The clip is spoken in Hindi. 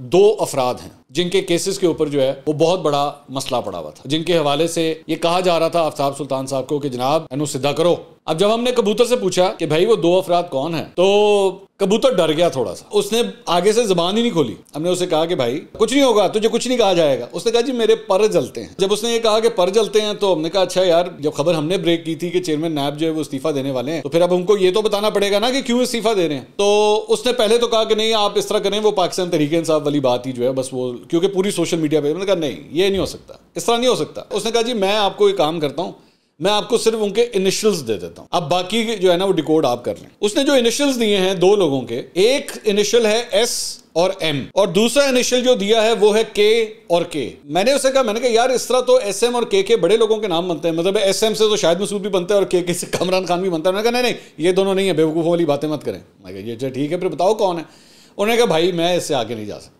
दो अफराद हैं जिनके केसेस के ऊपर जो है वो बहुत बड़ा मसला पड़ा हुआ था जिनके हवाले से ये कहा जा रहा था आफ्ताब सुल्तान साहब को कि जनाब इन्हों सीधा करो अब जब हमने कबूतर से पूछा कि भाई वो दो अफराद कौन है तो कबूतर डर गया थोड़ा सा उसने आगे से जबान ही नहीं खोली हमने उसे कहा कि भाई कुछ नहीं होगा तुझे कुछ नहीं कहा जाएगा उसने कहा जी मेरे पर जलते हैं जब उसने ये कहा कि पर जलते हैं तो हमने कहा अच्छा यार जब खबर हमने ब्रेक की थी कि चेयरमैन नायब जो है वो इस्तीफा देने वाले हैं तो फिर अब उनको ये तो बताना पड़ेगा ना कि क्यों इस्तीफा दे रहे हैं तो उसने पहले तो कहा कि नहीं आप इस तरह करें वो पाकिस्तान तरीके इंसाफ वाली बात ही जो है बस वो क्योंकि पूरी सोशल मीडिया पे मैंने कहा नहीं ये नहीं हो सकता इस तरह नहीं हो सकता उसने कहा जी मैं आपको ये काम करता हूँ मैं आपको सिर्फ उनके इनिशियल्स दे देता हूँ अब बाकी जो है ना वो डिकोड आप कर लें उसने जो इनिशियल्स दिए हैं दो लोगों के एक इनिशियल है एस और एम और दूसरा इनिशियल जो दिया है वो है के और के मैंने उसे कहा मैंने कहा यार इस तरह तो एस एम और के के बड़े लोगों के नाम बनते हैं मतलब एस एम से तो शायद मसूद भी बनता है और के के से कमरान खान भी बनता है मैंने कहा नहीं नहीं ये दोनों नहीं है बेवकूफ़ों वाली बातें मत करें मैं ये अच्छा, ठीक है फिर बताओ कौन है उन्होंने कहा भाई मैं इससे आगे नहीं जा सकता